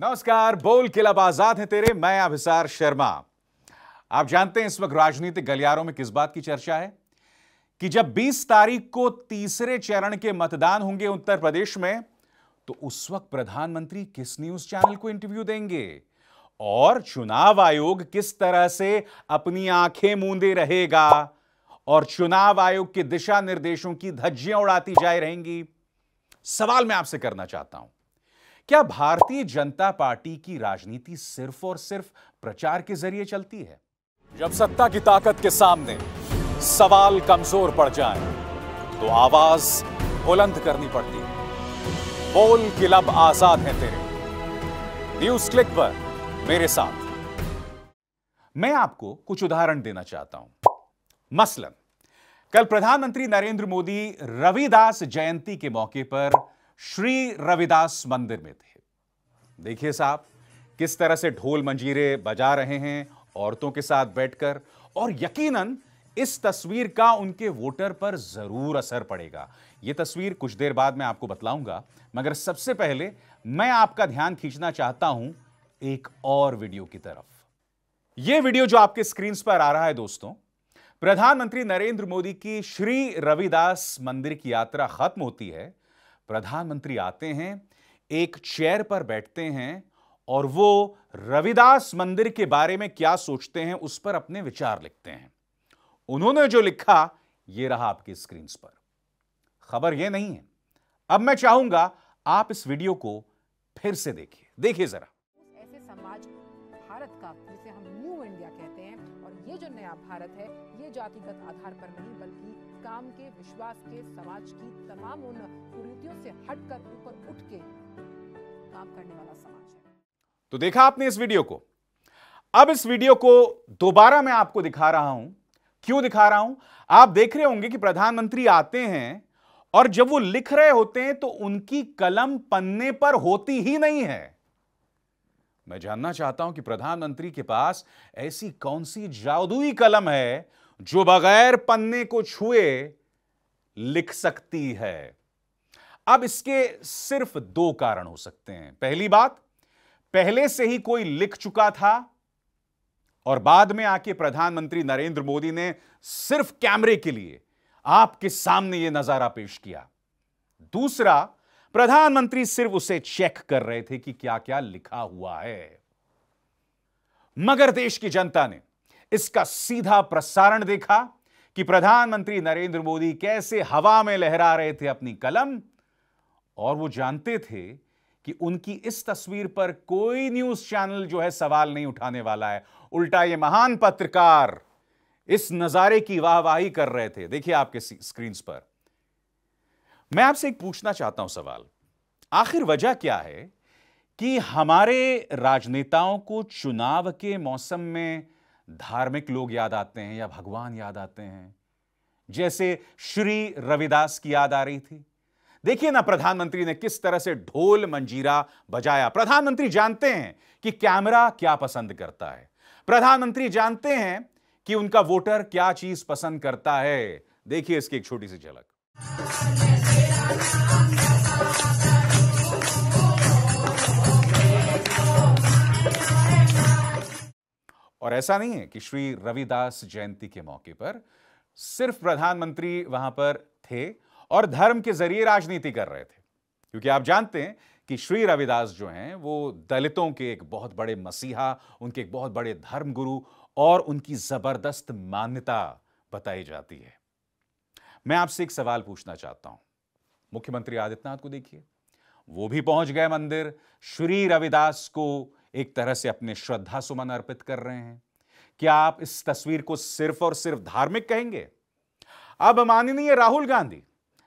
नमस्कार बोल किलब आजाद है तेरे मैं अभिसार शर्मा आप जानते हैं इस वक्त राजनीतिक गलियारों में किस बात की चर्चा है कि जब 20 तारीख को तीसरे चरण के मतदान होंगे उत्तर प्रदेश में तो उस वक्त प्रधानमंत्री किस न्यूज चैनल को इंटरव्यू देंगे और चुनाव आयोग किस तरह से अपनी आंखें मूंदे रहेगा और चुनाव आयोग के दिशा निर्देशों की धज्जियां उड़ाती जाए रहेंगी सवाल मैं आपसे करना चाहता हूं क्या भारतीय जनता पार्टी की राजनीति सिर्फ और सिर्फ प्रचार के जरिए चलती है जब सत्ता की ताकत के सामने सवाल कमजोर पड़ जाए तो आवाज बुलंद करनी पड़ती है बोल किलब आजाद है तेरे न्यूज क्लिक पर मेरे साथ मैं आपको कुछ उदाहरण देना चाहता हूं मसलन कल प्रधानमंत्री नरेंद्र मोदी रविदास जयंती के मौके पर श्री रविदास मंदिर में थे देखिए साहब किस तरह से ढोल मंजीरे बजा रहे हैं औरतों के साथ बैठकर और यकीनन इस तस्वीर का उनके वोटर पर जरूर असर पड़ेगा यह तस्वीर कुछ देर बाद मैं आपको बतलाऊंगा मगर सबसे पहले मैं आपका ध्यान खींचना चाहता हूं एक और वीडियो की तरफ यह वीडियो जो आपके स्क्रीन पर आ रहा है दोस्तों प्रधानमंत्री नरेंद्र मोदी की श्री रविदास मंदिर की यात्रा खत्म होती है प्रधानमंत्री आते हैं एक चेयर पर बैठते हैं और वो रविदास मंदिर के बारे में क्या सोचते हैं उस पर अपने विचार लिखते हैं उन्होंने जो लिखा ये रहा आपकी स्क्रीन पर खबर ये नहीं है अब मैं चाहूंगा आप इस वीडियो को फिर से देखिए देखिए जरा ऐसे समाज भारत का जिसे हम न्यू इंडिया कहते हैं और ये जो नया भारत है ये जातिगत आधार पर नहीं बल्कि काम के विश्वास के समाज की तमाम उन कुरीतियों से हटकर ऊपर उठ के काम करने वाला समाज है तो देखा आपने इस वीडियो को अब इस वीडियो को दोबारा मैं आपको दिखा रहा हूं क्यों दिखा रहा हूं आप देख रहे होंगे कि प्रधानमंत्री आते हैं और जब वो लिख रहे होते हैं तो उनकी कलम पन्ने पर होती ही नहीं है मैं जानना चाहता हूं कि प्रधानमंत्री के पास ऐसी कौन सी जादुई कलम है जो बगैर पन्ने को छुए लिख सकती है अब इसके सिर्फ दो कारण हो सकते हैं पहली बात पहले से ही कोई लिख चुका था और बाद में आके प्रधानमंत्री नरेंद्र मोदी ने सिर्फ कैमरे के लिए आपके सामने यह नजारा पेश किया दूसरा प्रधानमंत्री सिर्फ उसे चेक कर रहे थे कि क्या क्या लिखा हुआ है मगर देश की जनता ने इसका सीधा प्रसारण देखा कि प्रधानमंत्री नरेंद्र मोदी कैसे हवा में लहरा रहे थे अपनी कलम और वो जानते थे कि उनकी इस तस्वीर पर कोई न्यूज चैनल जो है सवाल नहीं उठाने वाला है उल्टा ये महान पत्रकार इस नजारे की वाहवाही कर रहे थे देखिए आपके स्क्रीन पर मैं आपसे एक पूछना चाहता हूं सवाल आखिर वजह क्या है कि हमारे राजनेताओं को चुनाव के मौसम में धार्मिक लोग याद आते हैं या भगवान याद आते हैं जैसे श्री रविदास की याद आ रही थी देखिए ना प्रधानमंत्री ने किस तरह से ढोल मंजीरा बजाया प्रधानमंत्री जानते हैं कि कैमरा क्या पसंद करता है प्रधानमंत्री जानते हैं कि उनका वोटर क्या चीज पसंद करता है देखिए इसकी एक छोटी सी झलक और ऐसा नहीं है कि श्री रविदास जयंती के मौके पर सिर्फ प्रधानमंत्री वहां पर थे और धर्म के जरिए राजनीति कर रहे थे क्योंकि आप जानते हैं कि श्री रविदास जो हैं वो दलितों के एक बहुत बड़े मसीहा उनके एक बहुत बड़े धर्मगुरु और उनकी जबरदस्त मान्यता बताई जाती है मैं आपसे एक सवाल पूछना चाहता हूं मुख्यमंत्री आदित्यनाथ को देखिए वो भी पहुंच गए मंदिर श्री रविदास को एक तरह से अपने श्रद्धा सुमन अर्पित कर रहे हैं क्या आप इस तस्वीर को सिर्फ और सिर्फ धार्मिक कहेंगे अब माननीय राहुल गांधी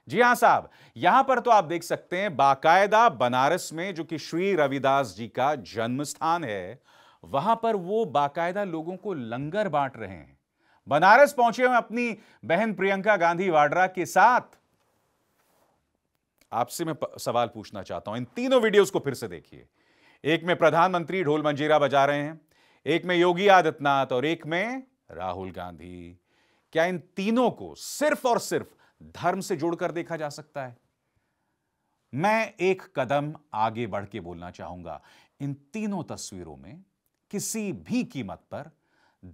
जी हां साहब यहां पर तो आप देख सकते हैं बाकायदा बनारस में जो कि श्री रविदास जी का जन्म स्थान है वहां पर वो बाकायदा लोगों को लंगर बांट रहे हैं बनारस पहुंचे हुए अपनी बहन प्रियंका गांधी वाड्रा के साथ आपसे मैं सवाल पूछना चाहता हूं इन तीनों वीडियोस को फिर से देखिए एक में प्रधानमंत्री ढोल मंजीरा बजा रहे हैं एक में योगी आदित्यनाथ और एक में राहुल गांधी क्या इन तीनों को सिर्फ और सिर्फ धर्म से जोड़कर देखा जा सकता है मैं एक कदम आगे बढ़ के बोलना चाहूंगा इन तीनों तस्वीरों में किसी भी कीमत पर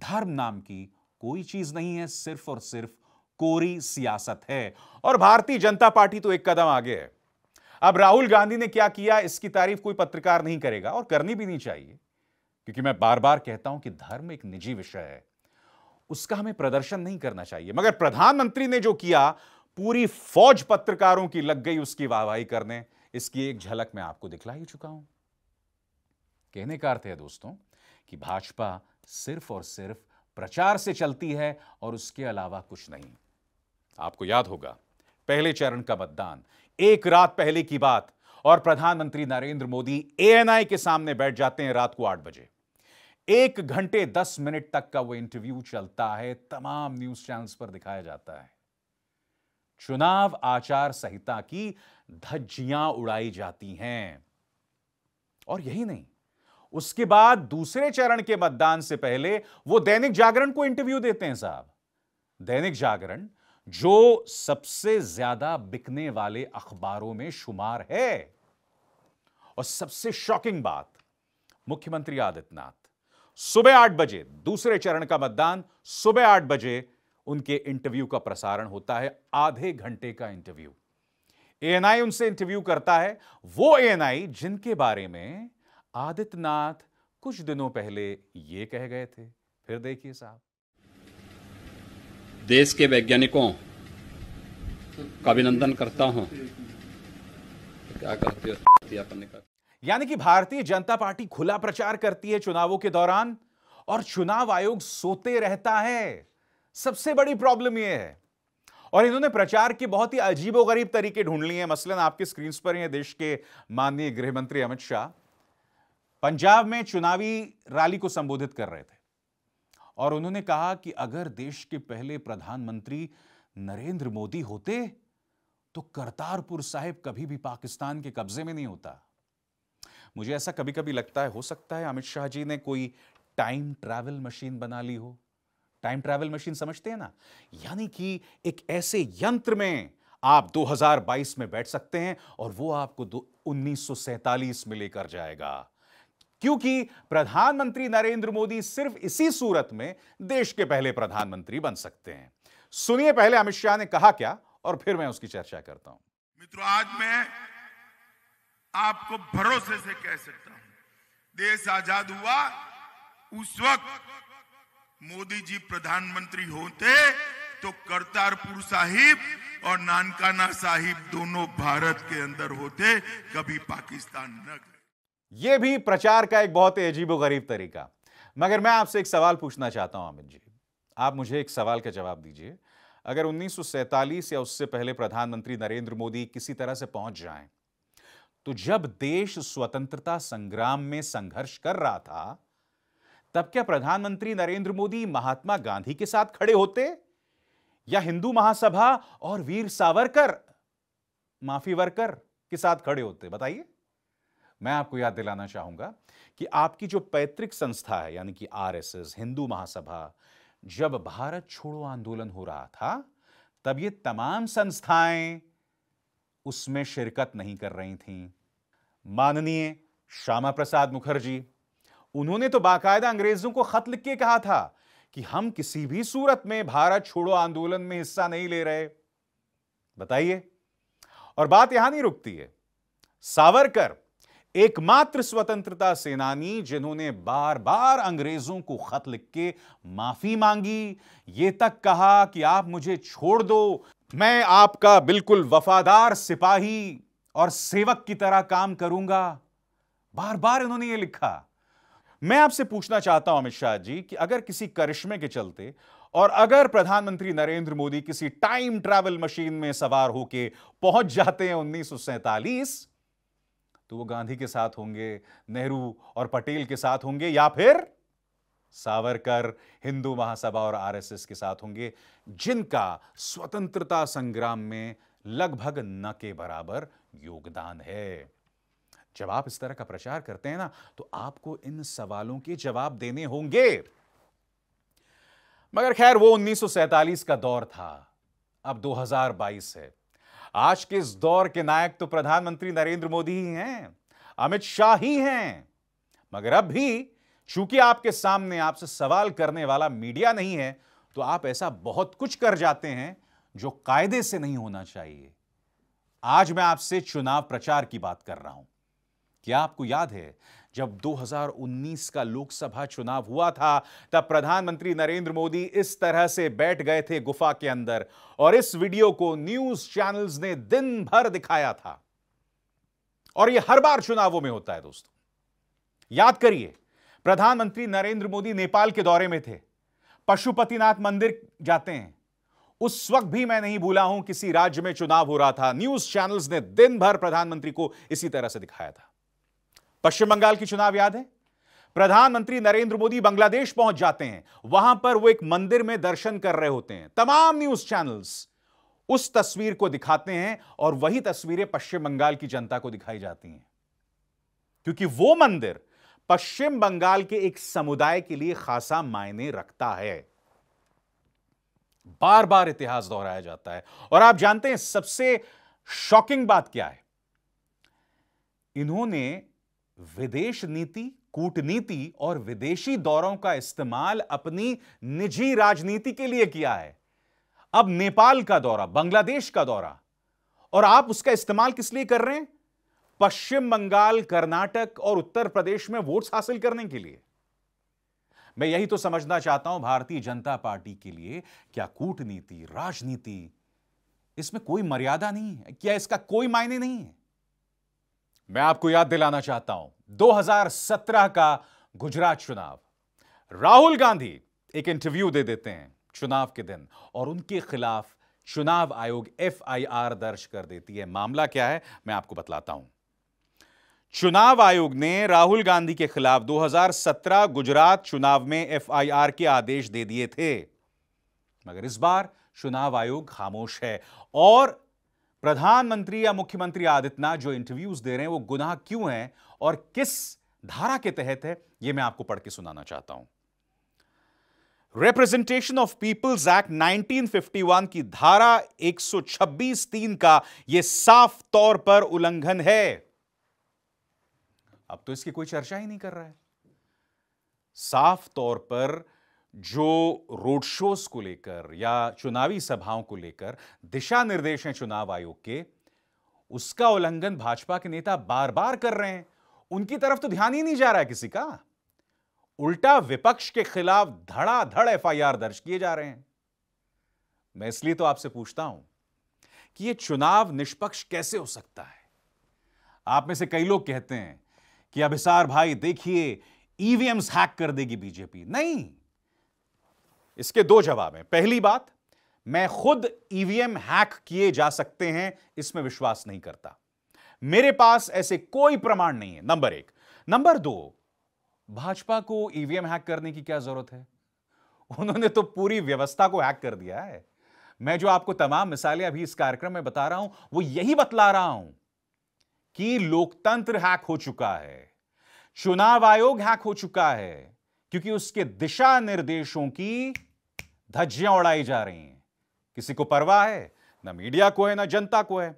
धर्म नाम की कोई चीज नहीं है सिर्फ और सिर्फ कोरी सियासत है और भारतीय जनता पार्टी तो एक कदम आगे है अब राहुल गांधी ने क्या किया इसकी तारीफ कोई पत्रकार नहीं करेगा और करनी भी नहीं चाहिए क्योंकि मैं बार बार कहता हूं कि धर्म एक निजी विषय है उसका हमें प्रदर्शन नहीं करना चाहिए मगर प्रधानमंत्री ने जो किया पूरी फौज पत्रकारों की लग गई उसकी वाहवाही करने इसकी एक झलक मैं आपको दिखला ही चुका हूं कहने का अर्थ है दोस्तों कि भाजपा सिर्फ और सिर्फ प्रचार से चलती है और उसके अलावा कुछ नहीं आपको याद होगा पहले चरण का मतदान एक रात पहले की बात और प्रधानमंत्री नरेंद्र मोदी एएनआई के सामने बैठ जाते हैं रात को आठ बजे एक घंटे दस मिनट तक का वो इंटरव्यू चलता है तमाम न्यूज चैनल्स पर दिखाया जाता है चुनाव आचार संहिता की धज्जियां उड़ाई जाती हैं और यही नहीं उसके बाद दूसरे चरण के मतदान से पहले वो दैनिक जागरण को इंटरव्यू देते हैं साहब दैनिक जागरण जो सबसे ज्यादा बिकने वाले अखबारों में शुमार है और सबसे शॉकिंग बात मुख्यमंत्री आदित्यनाथ सुबह आठ बजे दूसरे चरण का मतदान सुबह आठ बजे उनके इंटरव्यू का प्रसारण होता है आधे घंटे का इंटरव्यू एएनआई उनसे इंटरव्यू करता है वो एएनआई जिनके बारे में आदित्यनाथ कुछ दिनों पहले ये कह गए थे फिर देखिए साहब देश के वैज्ञानिकों का अभिनंदन करता हूं क्या करती हो यानी कि भारतीय जनता पार्टी खुला प्रचार करती है चुनावों के दौरान और चुनाव आयोग सोते रहता है सबसे बड़ी प्रॉब्लम यह है और इन्होंने प्रचार के बहुत ही अजीबोगरीब तरीके ढूंढ लिए हैं मसलन आपके स्क्रीन पर हैं देश के माननीय गृहमंत्री अमित शाह पंजाब में चुनावी रैली को संबोधित कर रहे थे और उन्होंने कहा कि अगर देश के पहले प्रधानमंत्री नरेंद्र मोदी होते तो करतारपुर साहिब कभी भी पाकिस्तान के कब्जे में नहीं होता मुझे ऐसा कभी कभी लगता है हो सकता है अमित शाह जी ने कोई टाइम ट्रैवल मशीन बना ली हो टाइम ट्रैवल मशीन समझते हैं ना यानी कि एक ऐसे यंत्र में आप 2022 में बैठ सकते हैं और वो आपको उन्नीस में लेकर जाएगा क्योंकि प्रधानमंत्री नरेंद्र मोदी सिर्फ इसी सूरत में देश के पहले प्रधानमंत्री बन सकते हैं सुनिए पहले अमित शाह ने कहा क्या और फिर मैं उसकी चर्चा करता हूं मित्रों आज मैं आपको भरोसे से कह सकता हूं देश आजाद हुआ उस वक्त मोदी जी प्रधानमंत्री होते तो करतारपुर साहिब और नानकाना साहिब दोनों भारत के अंदर होते कभी पाकिस्तान न यह भी प्रचार का एक बहुत ही गरीब तरीका मगर मैं आपसे एक सवाल पूछना चाहता हूं अमित जी आप मुझे एक सवाल का जवाब दीजिए अगर उन्नीस या उससे पहले प्रधानमंत्री नरेंद्र मोदी किसी तरह से पहुंच जाएं तो जब देश स्वतंत्रता संग्राम में संघर्ष कर रहा था तब क्या प्रधानमंत्री नरेंद्र मोदी महात्मा गांधी के साथ खड़े होते या हिंदू महासभा और वीर सावरकर माफी वर्कर के साथ खड़े होते बताइए मैं आपको याद दिलाना चाहूंगा कि आपकी जो पैतृक संस्था है यानी कि आरएसएस हिंदू महासभा जब भारत छोड़ो आंदोलन हो रहा था तब ये तमाम संस्थाएं उसमें शिरकत नहीं कर रही थीं माननीय श्यामा प्रसाद मुखर्जी उन्होंने तो बाकायदा अंग्रेजों को खत लिख के कहा था कि हम किसी भी सूरत में भारत छोड़ो आंदोलन में हिस्सा नहीं ले रहे बताइए और बात यहां नहीं रुकती है सावरकर एकमात्र स्वतंत्रता सेनानी जिन्होंने बार बार अंग्रेजों को खत लिख के माफी मांगी ये तक कहा कि आप मुझे छोड़ दो मैं आपका बिल्कुल वफादार सिपाही और सेवक की तरह काम करूंगा बार बार इन्होंने ये लिखा मैं आपसे पूछना चाहता हूं अमित शाह जी कि अगर किसी करिश्मे के चलते और अगर प्रधानमंत्री नरेंद्र मोदी किसी टाइम ट्रैवल मशीन में सवार होके पहुंच जाते हैं उन्नीस तो वो गांधी के साथ होंगे नेहरू और पटेल के साथ होंगे या फिर सावरकर हिंदू महासभा और आरएसएस के साथ होंगे जिनका स्वतंत्रता संग्राम में लगभग न के बराबर योगदान है जब आप इस तरह का प्रचार करते हैं ना तो आपको इन सवालों के जवाब देने होंगे मगर खैर वो 1947 का दौर था अब 2022 है आज के इस दौर के नायक तो प्रधानमंत्री नरेंद्र मोदी ही हैं अमित शाह ही हैं मगर अब भी चूंकि आपके सामने आपसे सवाल करने वाला मीडिया नहीं है तो आप ऐसा बहुत कुछ कर जाते हैं जो कायदे से नहीं होना चाहिए आज मैं आपसे चुनाव प्रचार की बात कर रहा हूं क्या आपको याद है जब 2019 का लोकसभा चुनाव हुआ था तब प्रधानमंत्री नरेंद्र मोदी इस तरह से बैठ गए थे गुफा के अंदर और इस वीडियो को न्यूज चैनल्स ने दिन भर दिखाया था और यह हर बार चुनावों में होता है दोस्तों याद करिए प्रधानमंत्री नरेंद्र मोदी नेपाल के दौरे में थे पशुपतिनाथ मंदिर जाते हैं उस वक्त भी मैं नहीं भूला हूं किसी राज्य में चुनाव हो रहा था न्यूज चैनल्स ने दिन भर प्रधानमंत्री को इसी तरह से दिखाया था पश्चिम बंगाल की चुनाव याद है प्रधानमंत्री नरेंद्र मोदी बांग्लादेश पहुंच जाते हैं वहां पर वो एक मंदिर में दर्शन कर रहे होते हैं तमाम न्यूज चैनल्स उस तस्वीर को दिखाते हैं और वही तस्वीरें पश्चिम बंगाल की जनता को दिखाई जाती हैं क्योंकि वो मंदिर पश्चिम बंगाल के एक समुदाय के लिए खासा मायने रखता है बार बार इतिहास दोहराया जाता है और आप जानते हैं सबसे शॉकिंग बात क्या है इन्होंने विदेश नीति कूटनीति और विदेशी दौरों का इस्तेमाल अपनी निजी राजनीति के लिए किया है अब नेपाल का दौरा बांग्लादेश का दौरा और आप उसका इस्तेमाल किस लिए कर रहे हैं पश्चिम बंगाल कर्नाटक और उत्तर प्रदेश में वोट्स हासिल करने के लिए मैं यही तो समझना चाहता हूं भारतीय जनता पार्टी के लिए क्या कूटनीति राजनीति इसमें कोई मर्यादा नहीं है क्या इसका कोई मायने नहीं है मैं आपको याद दिलाना चाहता हूं 2017 का गुजरात चुनाव राहुल गांधी एक इंटरव्यू दे देते हैं चुनाव के दिन और उनके खिलाफ चुनाव आयोग एफआईआर दर्ज कर देती है मामला क्या है मैं आपको बतलाता हूं चुनाव आयोग ने राहुल गांधी के खिलाफ 2017 गुजरात चुनाव में एफआईआर के आदेश दे दिए थे मगर इस बार चुनाव आयोग खामोश है और प्रधानमंत्री या मुख्यमंत्री आदित्यनाथ जो इंटरव्यूज दे रहे हैं वो गुनाह क्यों है और किस धारा के तहत है ये मैं आपको पढ़ के सुनाना चाहता हूं रिप्रेजेंटेशन ऑफ पीपल्स एक्ट 1951 की धारा 126 तीन का यह साफ तौर पर उल्लंघन है अब तो इसकी कोई चर्चा ही नहीं कर रहा है साफ तौर पर जो रोड शोज को लेकर या चुनावी सभाओं को लेकर दिशा निर्देश हैं चुनाव आयोग के उसका उल्लंघन भाजपा के नेता बार बार कर रहे हैं उनकी तरफ तो ध्यान ही नहीं जा रहा है किसी का उल्टा विपक्ष के खिलाफ धड़ाधड़ एफआईआर दर्ज किए जा रहे हैं मैं इसलिए तो आपसे पूछता हूं कि यह चुनाव निष्पक्ष कैसे हो सकता है आप में से कई लोग कहते हैं कि अभिसार भाई देखिए ईवीएम्स हैक कर देगी बीजेपी नहीं इसके दो जवाब हैं पहली बात मैं खुद ईवीएम e हैक किए जा सकते हैं इसमें विश्वास नहीं करता मेरे पास ऐसे कोई प्रमाण नहीं है नंबर एक नंबर दो भाजपा को ईवीएम e हैक करने की क्या जरूरत है उन्होंने तो पूरी व्यवस्था को हैक कर दिया है मैं जो आपको तमाम मिसालें अभी इस कार्यक्रम में बता रहा हूं वो यही बतला रहा हूं कि लोकतंत्र हैक हो चुका है चुनाव आयोग हैक हो चुका है क्योंकि उसके दिशा निर्देशों की धज्जियां उड़ाई जा रही हैं किसी को परवाह है ना मीडिया को है ना जनता को है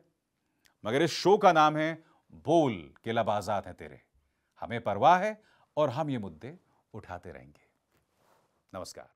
मगर इस शो का नाम है बोल के लब आजाद है तेरे हमें परवाह है और हम ये मुद्दे उठाते रहेंगे नमस्कार